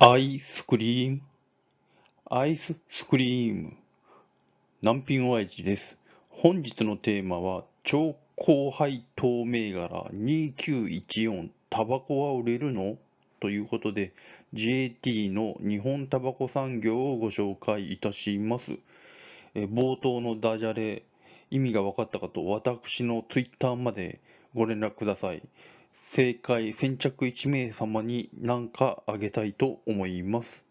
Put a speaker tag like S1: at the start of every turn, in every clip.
S1: アイスクリーム、アイススクリーム、南品おやです。本日のテーマは、超高配当銘柄2914、タバコは売れるのということで、JT の日本タバコ産業をご紹介いたします。え冒頭のダジャレ、意味が分かったかと、私の Twitter までご連絡ください。正解先着1名様に何かあげたいと思います。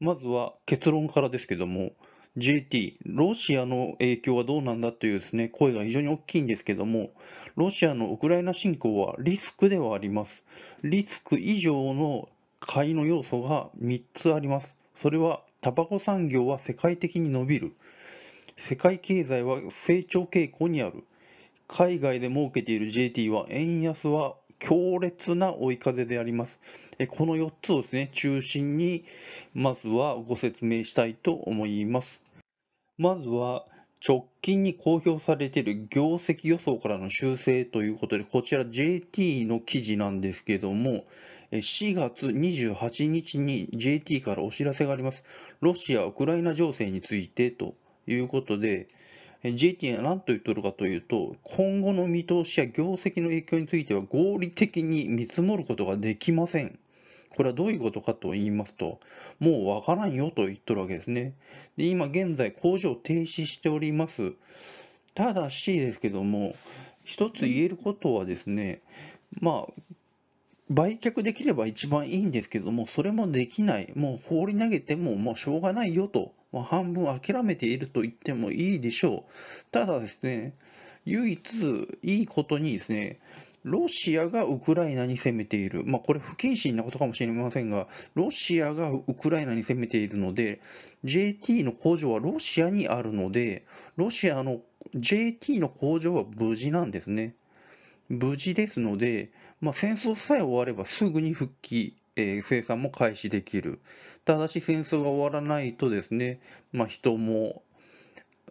S1: まずは結論からですけども、JT、ロシアの影響はどうなんだというですね声が非常に大きいんですけども、ロシアのウクライナ侵攻はリスクではあります。リスク以上の買いの要素が3つあります。それは、タバコ産業は世界的に伸びる。世界経済は成長傾向にある。海外で儲けている JT は円安は強烈な追い風であります。この4つをですね、中心に、まずはご説明したいと思います。まずは、直近に公表されている業績予想からの修正ということで、こちら JT の記事なんですけども、4月28日に JT からお知らせがあります。ロシア・ウクライナ情勢についてということで、JT は何と言っとるかというと、今後の見通しや業績の影響については合理的に見積もることができません。これはどういうことかと言いますと、もうわからんよと言っとるわけですね。で、今現在工場を停止しております。ただしですけども、一つ言えることはですね、まあ、売却できれば一番いいんですけども、それもできない、もう放り投げても、もうしょうがないよとまあ、半分諦めていると言ってもいいでしょう。ただですね、唯一いいことにですね、ロシアがウクライナに攻めている、まあ、これ不謹慎なことかもしれませんが、ロシアがウクライナに攻めているので、JT の工場はロシアにあるので、ロシアの JT の工場は無事なんですね。無事ですので、まあ、戦争さえ終わればすぐに復帰え生産も開始できる。ただし戦争が終わらないとですね、まあ、人も、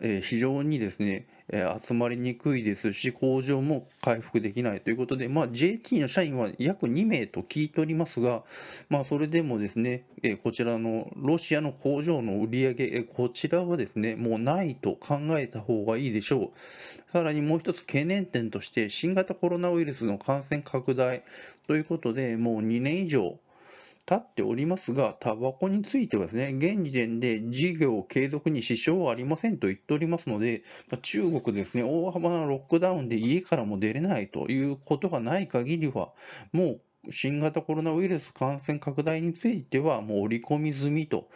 S1: え非常にですね、え集まりにくいですし、工場も回復できないということで、まあ、JT の社員は約2名と聞いておりますが、まあ、それでもですね、えこちらのロシアの工場の売り上げ、えこちらはですね、もうないと考えた方がいいでしょう。さらにもう一つ懸念点として、新型コロナウイルスの感染拡大ということで、もう2年以上、立っておりますが、タバコについてはですね、現時点で事業継続に支障はありませんと言っておりますので、中国ですね、大幅なロックダウンで家からも出れないということがない限りは、もう新型コロナウイルス感染拡大については、もう織り込み済みと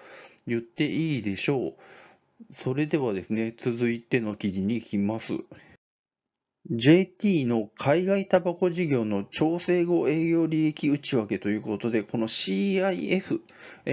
S1: 言っていいでしょう。それではですね、続いての記事に行きます。JT の海外タバコ事業の調整後営業利益内訳ということで、この c i s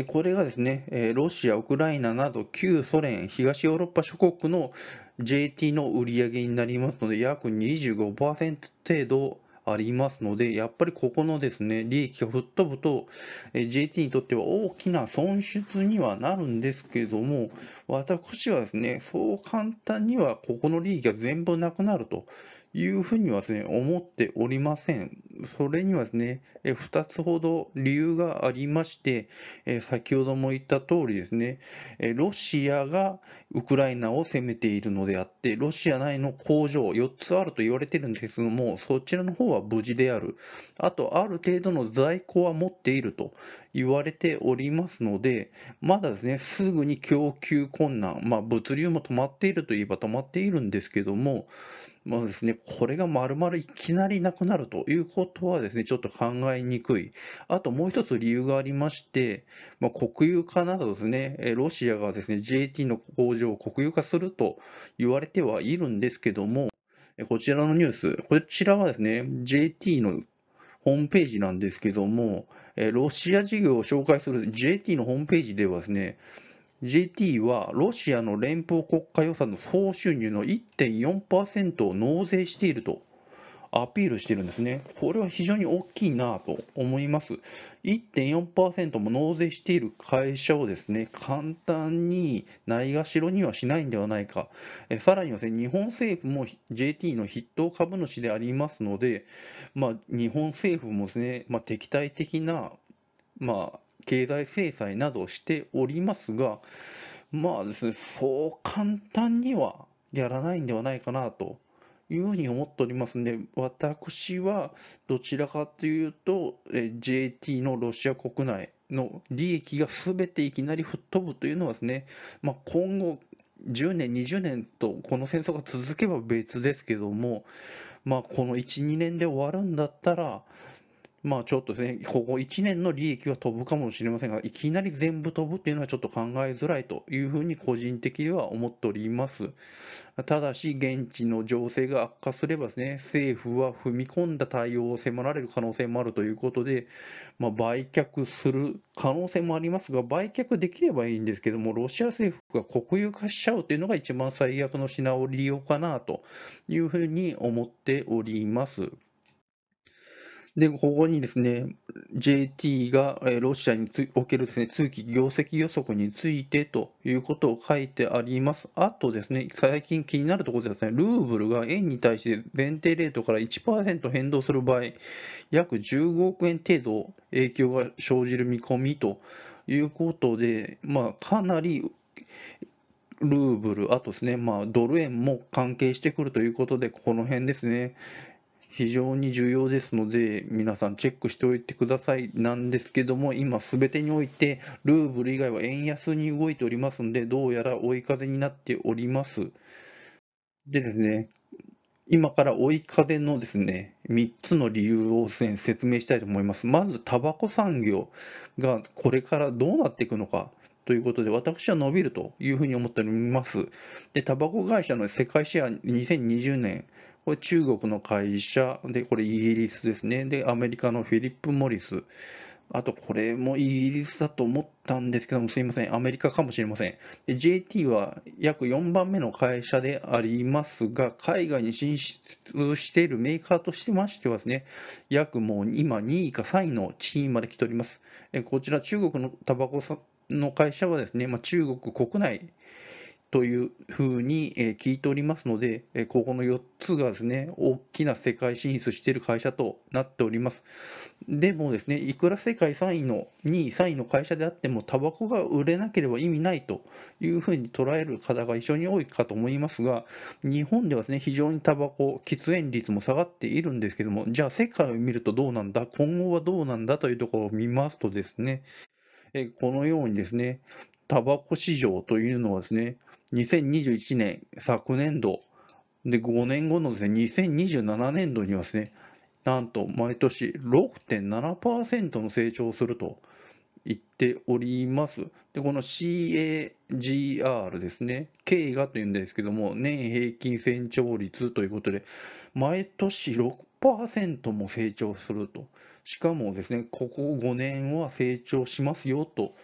S1: これがですね、ロシア、ウクライナなど旧ソ連、東ヨーロッパ諸国の JT の売り上げになりますので、約25%程度ありますので、やっぱりここのですね、利益が吹っ飛ぶと、JT にとっては大きな損失にはなるんですけれども、私はですね、そう簡単にはここの利益が全部なくなるというふうにはですね、思っておりません。それにはですね、2つほど理由がありまして、先ほども言った通りですね、ロシアがウクライナを攻めているのであって、ロシア内の工場4つあると言われてるんですけども、そちらの方は無事である。あと、ある程度の在庫は持っていると言われておりますので、まだですね、すぐに供給困難、まあ、物流も止まっているといえば止まっているんですけども、まあですね、これがまるまるいきなりなくなるということはですね、ちょっと考えにくい。あともう一つ理由がありまして、まあ、国有化などですね、ロシアがですね、JT の工場を国有化すると言われてはいるんですけども、こちらのニュース、こちらはですね、JT のホームページなんですけども、ロシア事業を紹介する JT のホームページではですね、JT はロシアの連邦国家予算の総収入の1.4%を納税しているとアピールしてるんですね。これは非常に大きいなと思います。1.4%も納税している会社をですね、簡単にないがしろにはしないんではないか。えさらにはですね、日本政府も JT の筆頭株主でありますので、まあ、日本政府もですね、まあ、敵対的な、まあ、経済制裁などをしておりますが、まあですね、そう簡単にはやらないんではないかなというふうに思っておりますので、私はどちらかというと、JT のロシア国内の利益がすべていきなり吹っ飛ぶというのはですね、まあ、今後10年、20年とこの戦争が続けば別ですけども、まあ、この1、2年で終わるんだったら、まあちょっとですね、ここ1年の利益は飛ぶかもしれませんが、いきなり全部飛ぶっていうのはちょっと考えづらいというふうに個人的には思っております。ただし、現地の情勢が悪化すればですね、政府は踏み込んだ対応を迫られる可能性もあるということで、まあ、売却する可能性もありますが、売却できればいいんですけども、ロシア政府が国有化しちゃうというのが一番最悪の品を利用かなというふうに思っております。で、ここにですね、JT がロシアにおけるですね、通期業績予測についてということを書いてあります。あとですね、最近気になるところですね、ルーブルが円に対して前提レートから1%変動する場合、約15億円程度影響が生じる見込みということで、まあ、かなりルーブル、あとですね、まあ、ドル円も関係してくるということで、この辺ですね、非常に重要ですので、皆さんチェックしておいてくださいなんですけども、今すべてにおいて、ルーブル以外は円安に動いておりますので、どうやら追い風になっております。でですね、今から追い風のですね、3つの理由を説明したいと思います。まず、タバコ産業がこれからどうなっていくのか。ということで、私は伸びるというふうに思っております。で、タバコ会社の世界シェア2020年、これ中国の会社、で、これイギリスですね。で、アメリカのフィリップ・モリス。あと、これもイギリスだと思ったんですけども、すいません。アメリカかもしれません。JT は約4番目の会社でありますが、海外に進出しているメーカーとしてましてはですね、約もう今2位か3位の地位まで来ております。こちら、中国のタバコの会社はですね、まあ、中国国内というふうに聞いておりますので、ここの4つがですね、大きな世界進出している会社となっております。でもですね、いくら世界3位の、2位、3位の会社であっても、タバコが売れなければ意味ないというふうに捉える方が非常に多いかと思いますが、日本ではですね、非常にタバコ、喫煙率も下がっているんですけども、じゃあ世界を見るとどうなんだ、今後はどうなんだというところを見ますとですね、えこのようにですね、タバコ市場というのはですね、2021年、昨年度、で、5年後のですね、2027年度にはですね、なんと毎年6.7%の成長をすると言っております。で、この CAGR ですね。K がというんですけども、年平均成長率ということで、毎年6%も成長すると。しかもですね、ここ5年は成長しますよと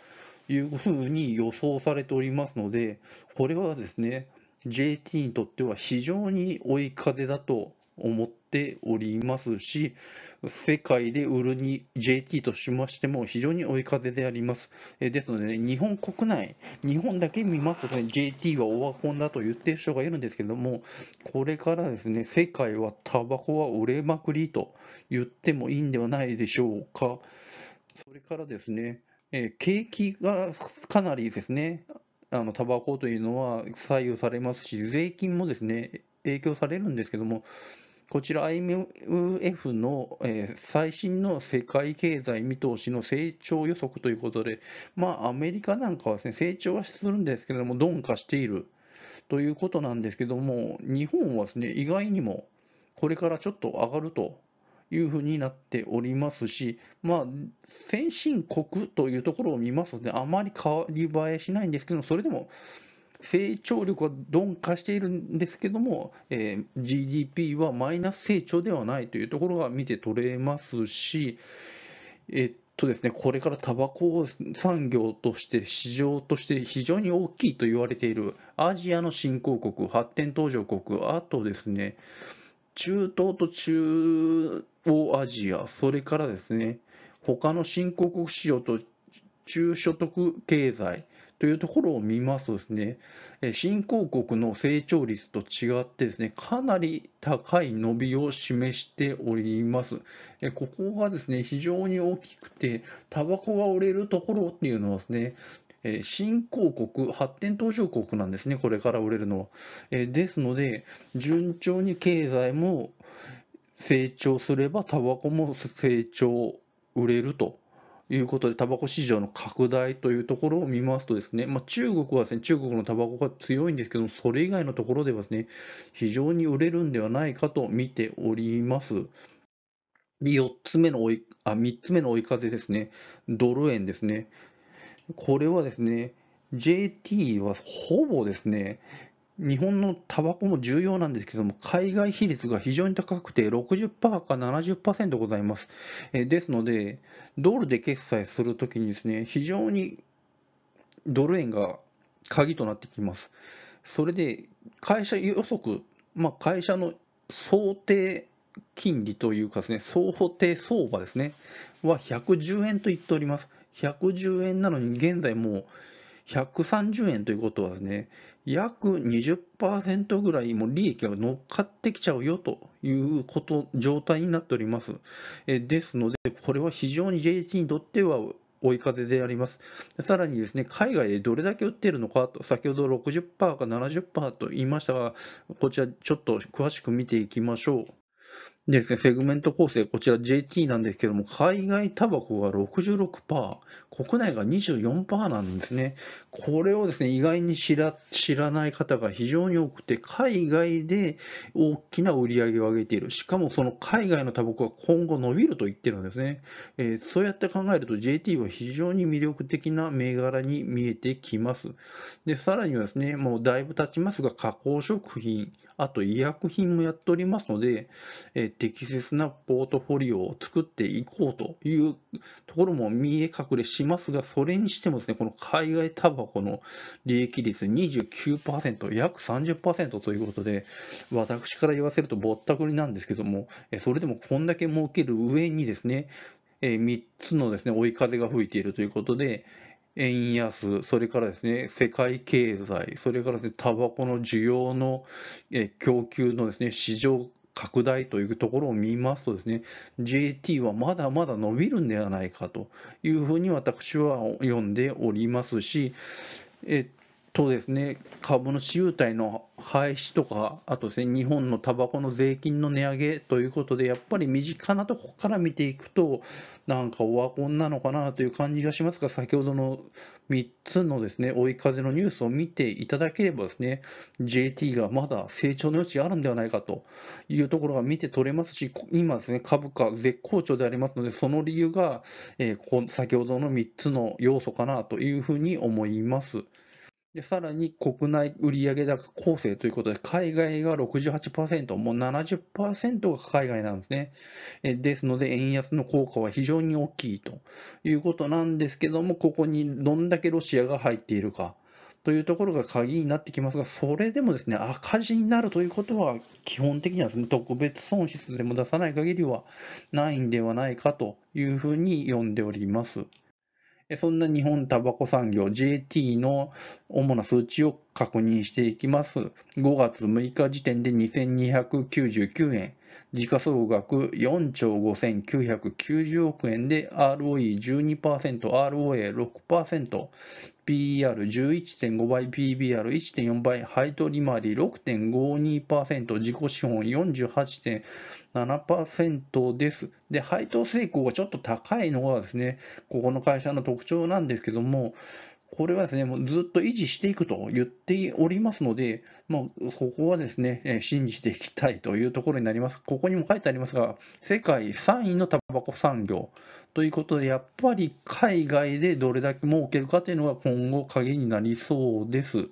S1: いうふうに予想されておりますので、これはですね、JT にとっては非常に追い風だと思っておりますし、世界で売るに JT としましても非常に追い風であります。えですので、ね、日本国内、日本だけ見ますと、ね、JT はオワコンだと言っている人がいるんですけども、これからですね、世界はタバコは売れまくりと言ってもいいんではないでしょうか。それからですね、え景気がかなりですね、あのタバコというのは左右されますし、税金もですね、影響されるんですけども、こちら IMF の、最新の世界経済見通しの成長予測ということで、まあ、アメリカなんかはです、ね、成長はするんですけれども、鈍化しているということなんですけども、日本はです、ね、意外にもこれからちょっと上がると。いうふうになっておりますし、まあ、先進国というところを見ますと、ね、あまり変わり映えしないんですけど、それでも成長力は鈍化しているんですけども、えー、GDP はマイナス成長ではないというところが見て取れますし、えっとですね、これからタバコ産業として、市場として非常に大きいと言われているアジアの新興国、発展途上国、あとですね、中東と中央アジア、それからですね、他の新興国市場と中所得経済、というところを見ますとですね、新興国の成長率と違ってですね、かなり高い伸びを示しております。ここがですね、非常に大きくて、タバコが売れるところっていうのはですね、新興国、発展途上国なんですね、これから売れるのは。ですので、順調に経済も成長すれば、タバコも成長、売れるということで、タバコ市場の拡大というところを見ますとですね、まあ、中国はですね、中国のタバコが強いんですけども、それ以外のところではですね、非常に売れるんではないかと見ております。で、4つ目の追い、あ、3つ目の追い風ですね、ドル円ですね。これはですね、JT はほぼですね、日本のタバコも重要なんですけども、海外比率が非常に高くて60%か70%ございます。ですので、ドルで決済するときにですね、非常にドル円が鍵となってきます。それで、会社予測、まあ、会社の想定金利というかですね、総法定相場ですね、は110円と言っております。110円なのに現在もう130円ということはですね、約20%ぐらいも利益が乗っかってきちゃうよということ、状態になっております。えですので、これは非常に j t にとっては追い風であります。さらにですね、海外でどれだけ売ってるのかと、先ほど60%か70%と言いましたが、こちらちょっと詳しく見ていきましょう。ですね、セグメント構成、こちら JT なんですけども、海外タバコが66%、国内が24%なんですね。これをですね、意外に知ら知らない方が非常に多くて、海外で大きな売り上げを上げている。しかもその海外のタバコが今後伸びると言ってるんですね。えー、そうやって考えると JT は非常に魅力的な銘柄に見えてきます。で、さらにはですね、もうだいぶ経ちますが、加工食品、あと医薬品もやっておりますので、えー適切なポートフォリオを作っていこうというところも見え隠れしますが、それにしてもですね、この海外タバコの利益率29%、約30%ということで、私から言わせるとぼったくりなんですけども、それでもこんだけ儲ける上にですね、3つのですね、追い風が吹いているということで、円安、それからですね、世界経済、それからですね、タバコの需要の供給のですね、市場拡大というところを見ますとですね、JT はまだまだ伸びるんではないかというふうに私は読んでおりますし、えっとですね、株主優待の廃止とか、あと日本のタバコの税金の値上げということで、やっぱり身近なとこから見ていくと、なんかオワコンなのかなという感じがしますが、先ほどの3つのですね、追い風のニュースを見ていただければですね、JT がまだ成長の余地あるんではないかというところが見て取れますし、今ですね、株価絶好調でありますので、その理由が、えー、先ほどの3つの要素かなというふうに思います。で、さらに国内売上高構成ということで、海外が68%、もう70%が海外なんですね。えですので、円安の効果は非常に大きいということなんですけども、ここにどんだけロシアが入っているか。というところが鍵になってきますが、それでもですね赤字になるということは、基本的にはですね特別損失でも出さない限りはないんではないかというふうに読んでおります。そんな日本タバコ産業 JT の主な数値を確認していきます。5月6日時点で2299円、時価総額4兆5990億円で ROE12%、ROA6%、PR11.5 倍、PBR1.4 倍、配当利回り6.52%、自己資本48.5%、7%です。で、配当成功がちょっと高いのがですね、ここの会社の特徴なんですけども、これはですね、もうずっと維持していくと言っておりますので、まあ、ここはですね、え信じていきたいというところになります。ここにも書いてありますが、世界3位のタバコ産業ということで、やっぱり海外でどれだけ儲けるかというのが今後鍵になりそうです。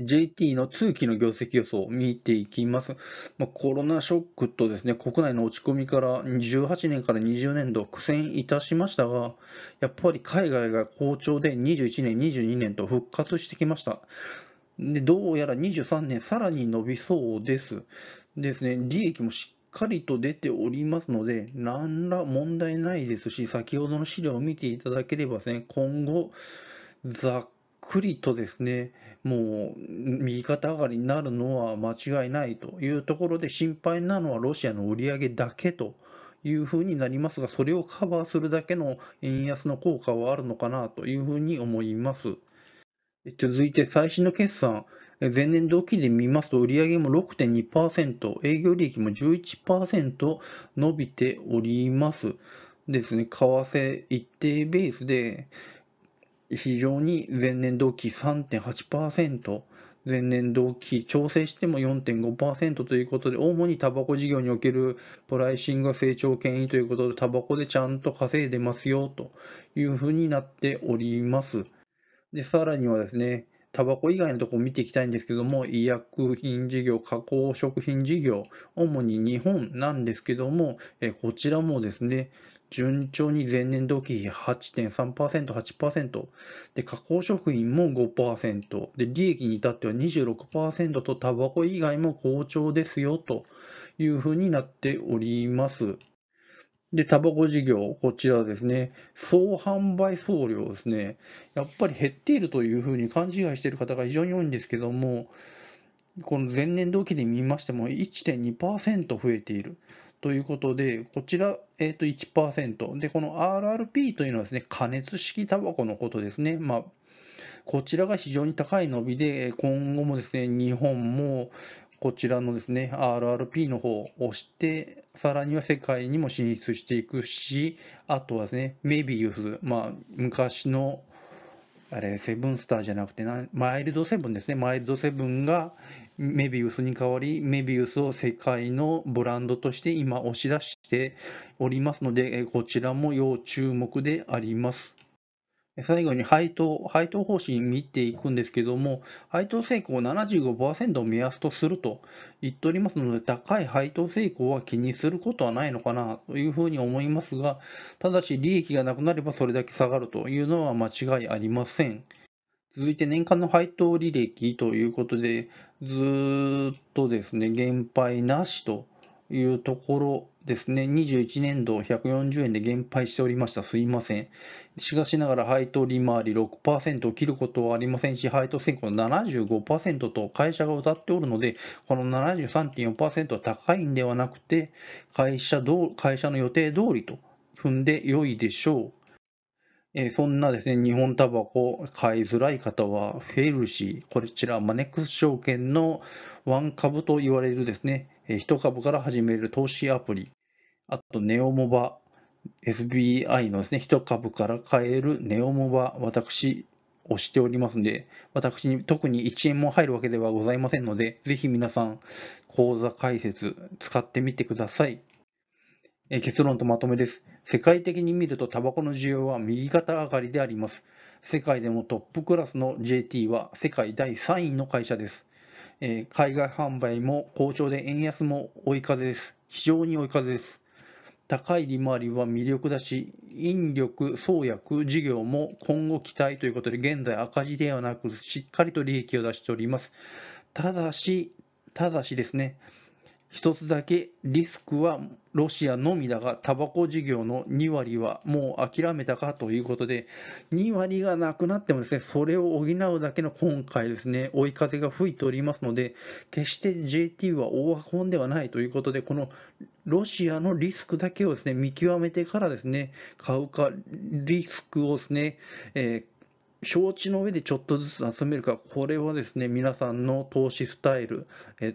S1: JT の通期の業績予想を見ていきます。まあ、コロナショックとですね、国内の落ち込みから18年から20年度苦戦いたしましたが、やっぱり海外が好調で21年、22年と復活してきました。で、どうやら23年さらに伸びそうです。ですね、利益もしっかりと出ておりますので、何ら問題ないですし、先ほどの資料を見ていただければですね、今後、ざっくりとですね、もう右肩上がりになるのは間違いないというところで、心配なのはロシアの売り上げだけというふうになりますが、それをカバーするだけの円安の効果はあるのかなというふうに思います。続いて最新の決算、前年同期で見ますと売上も6.2%、営業利益も11%伸びております。ですね、為替一定ベースで、非常に前年同期3.8%、前年同期調整しても4.5%ということで、主にタバコ事業におけるプライシングが成長権威ということで、タバコでちゃんと稼いでますよというふうになっております。で、さらにはですね、タバコ以外のところを見ていきたいんですけども、医薬品事業、加工食品事業、主に日本なんですけども、えこちらもですね、順調に前年同期比8.3%、8%で、加工食品も5%で、利益に至っては26%と、タバコ以外も好調ですよというふうになっております。で、タバコ事業、こちらですね、総販売総量ですね、やっぱり減っているというふうに勘違いしている方が非常に多いんですけども、この前年同期で見ましても1.2%増えているということで、こちら、えー、と1%、で、この RRP というのはですね、加熱式タバコのことですね。まあこちらが非常に高い伸びで、今後もですね、日本もこちらのですね、RRP の方を押して、さらには世界にも進出していくし、あとはですね、メビウス、まあ、昔の、あれ、セブンスターじゃなくてな、マイルドセブンですね、マイルドセブンがメビウスに代わり、メビウスを世界のブランドとして今押し出しておりますので、こちらも要注目であります。最後に配当配当方針見ていくんですけども、配当成功75%を目安とすると言っておりますので、高い配当成功は気にすることはないのかなというふうに思いますが、ただし利益がなくなればそれだけ下がるというのは間違いありません。続いて年間の配当履歴ということで、ずっとですね、減配なしというところですね、21年度140円で減配しておりました。すいません。しかしながら配当利回り6%を切ることはありませんし、配当先行75%と会社が謳っておるので、この73.4%は高いんではなくて、会社ど会社の予定通りと踏んで良いでしょう。えそんなですね、日本タバコ買いづらい方は、フェルシー、こちらマネックス証券のワン株と言われるですね、1株から始める投資アプリあとネオモバ、SBI のですね、1株から買えるネオモバ、私、押しておりますので、私に特に1円も入るわけではございませんので、ぜひ皆さん、口座開設使ってみてください。え結論とまとめです。世界的に見るとタバコの需要は右肩上がりであります。世界でもトップクラスの JT は世界第3位の会社です。え海外販売も好調で円安も追い風です。非常に追い風です。高い利回りは魅力だし、引力、創薬事業も今後期待ということで、現在赤字ではなく、しっかりと利益を出しております。ただし、ただしですね、一つだけリスクはロシアのみだが、タバコ事業の2割はもう諦めたかということで、2割がなくなってもですね、それを補うだけの今回ですね、追い風が吹いておりますので、決して JT は大箱ではないということで、このロシアのリスクだけをですね、見極めてからですね、買うか、リスクをですね、えー承知の上でちょっとずつ集めるか、これはですね、皆さんの投資スタイル、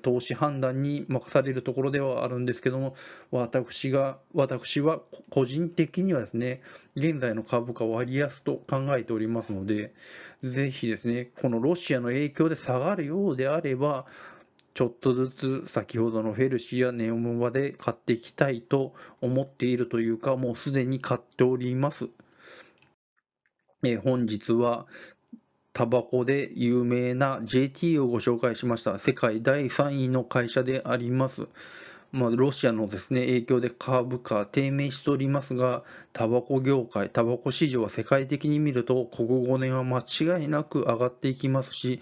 S1: 投資判断に任されるところではあるんですけども、私が、私は個人的にはですね、現在の株価割安と考えておりますので、ぜひですね、このロシアの影響で下がるようであれば、ちょっとずつ先ほどのフェルシーやネオムまで買っていきたいと思っているというか、もうすでに買っております。え本日はタバコで有名な JT をご紹介しました。世界第3位の会社であります。まあ、ロシアのですね影響で株価低迷しておりますが、タバコ業界、タバコ市場は世界的に見ると、ここ5年は間違いなく上がっていきますし、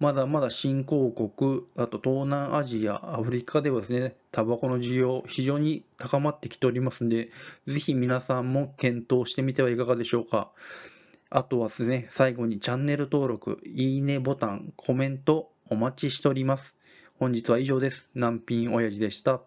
S1: まだまだ新興国、あと東南アジア、アフリカではですね、タバコの需要、非常に高まってきておりますので、ぜひ皆さんも検討してみてはいかがでしょうか。あとはですね、最後にチャンネル登録、いいねボタン、コメントお待ちしております。本日は以上です。南品親父でした。